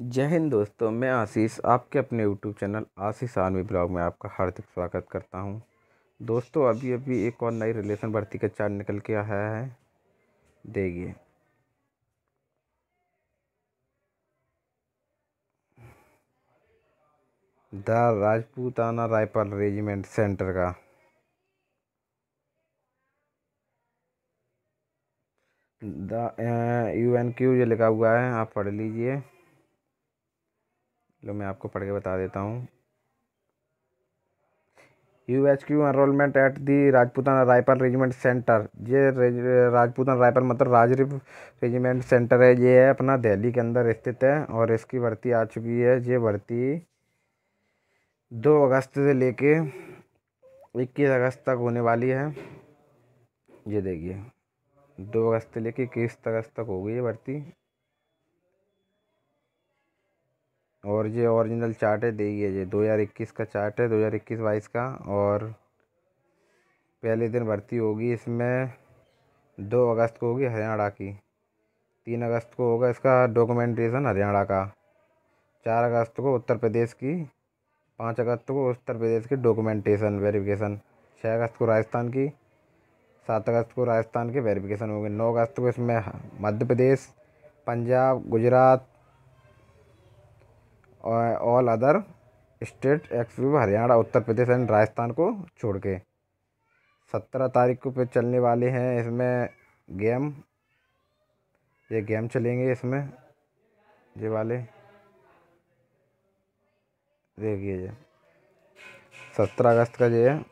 जय हिंद दोस्तों मैं आशीष आपके अपने YouTube channel Ashish army blog में आपका हार्दिक स्वागत करता हूं दोस्तों अभी अभी एक और नई रिलेशन भर्ती का चार्ट निकल के आया है देखिए the Rajputana rifle regiment centre का द यू एन क्यू जो लिखा हुआ है आप पढ़ लीजिए लो मैं आपको पढ़ के बता देता हूँ U H Q enrolment at the Rajputana rifle regiment centre ये राजपूताना रायपर मतलब राजरिप रेजिमेंट सेंटर है ये है अपना दिल्ली के अंदर स्थित है और इसकी भर्ती आ चुकी है ये भर्ती दो अगस्त से लेके इक्कीस अगस्त तक होने वाली है ये देखिए दो अगस्त से लेके इक्कीस अगस्त तक गई है भर्ती और ये ओरिजिनल चार्ट है देखिए ये इक्कीस का चार्ट है दो हज़ार इक्कीस बाईस का और पहले दिन भर्ती होगी इसमें दो अगस्त को होगी हरियाणा की तीन अगस्त को होगा इसका डॉक्यूमेंटेशन हरियाणा का चार अगस्त को उत्तर प्रदेश की पाँच अगस्त को उत्तर प्रदेश की डॉक्यूमेंटेशन वेरिफिकेशन छः अगस्त को राजस्थान की सात अगस्त को राजस्थान के वेरिफिकेशन होंगे नौ अगस्त को इसमें Madhya Pradesh Punjab Gujarat all other state ex Haryana Uttar Pradesh and Rajasthan को छोड़ के सत्रह तारीख को पे चलने वाले हैं इसमें गेम ये गेम चलेंगे इसमें ये वाले देखिए ये सत्रह अगस्त का ये है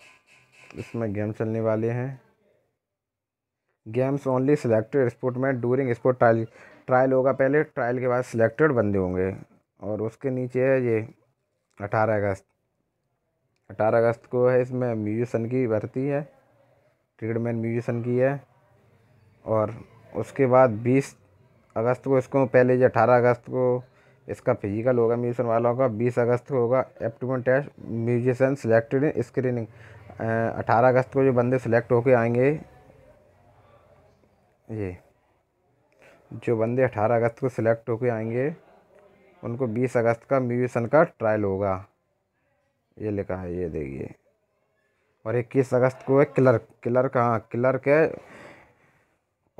इसमें गेम चलने वाले हैं गेम्स ओनली सिलेक्टेड स्पोर्ट में डूरिंग स्पोर्ट ट्रायल ट्रायल होगा पहले ट्रायल के बाद सिलेक्टेड बंदे होंगे और उसके नीचे है ये अठारह अगस्त अठारह अगस्त को है इसमें म्यूजिशन की भर्ती है ट्रीडमैन म्यूजिशन की है और उसके बाद बीस अगस्त को इसको पहले जो अठारह अगस्त को इसका फिजिकल होगा म्यूजिशन वालों का बीस अगस्त को होगा aptitude test musician selected screening अठारह अगस्त को जो बंदे सिलेक्ट होके आएंगे ये जो बंदे अठारह अगस्त को सिलेक्ट होके आएंगे उनको बीस अगस्त का म्यूशन का ट्रायल होगा ये लिखा है ये देखिए और इक्कीस अगस्त को है क्लर्क क्लर्क हाँ क्लर्क है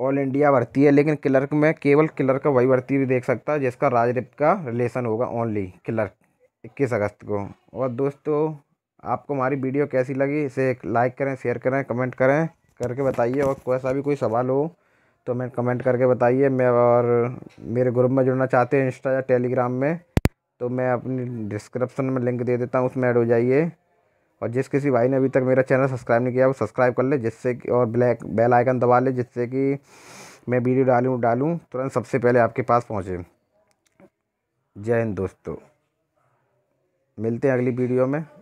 ऑल इंडिया भर्ती है लेकिन क्लर्क में केवल क्लर्क का वही भर्ती भी देख सकता है जिसका राजरिप का रिलेशन होगा ओनली क्लर्क इक्कीस अगस्त को और दोस्तों आपको हमारी वीडियो कैसी लगी इसे लाइक करें शेयर करें कमेंट करें करके बताइए और कोई सा भी कोई सवाल हो तो मैं कमेंट करके बताइए मैं और मेरे ग्रुप में जुड़ना चाहते हैं इंस्टा या टेलीग्राम में तो मैं अपनी डिस्क्रिप्शन में लिंक दे देता हूँ उसमें ऐड हो जाइए और जिस किसी भाई ने अभी तक मेरा चैनल सब्सक्राइब नहीं किया वो सब्सक्राइब कर ले जिससे कि और ब्लैक बेल आइकन दबा ले जिससे कि मैं वीडियो डालूँ डालूँ तुरंत सबसे पहले आपके पास पहुँचे जय हिंद दोस्तों मिलते हैं अगली वीडियो में